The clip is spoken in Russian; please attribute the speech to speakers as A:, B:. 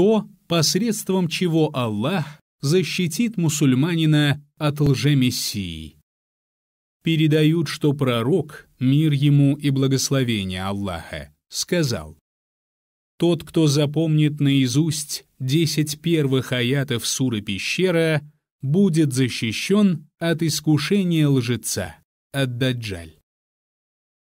A: то, посредством чего Аллах защитит мусульманина от лжемессии. Передают, что пророк, мир ему и благословение Аллаха, сказал, «Тот, кто запомнит наизусть десять первых аятов суры «Пещера», будет защищен от искушения лжеца, от даджаль.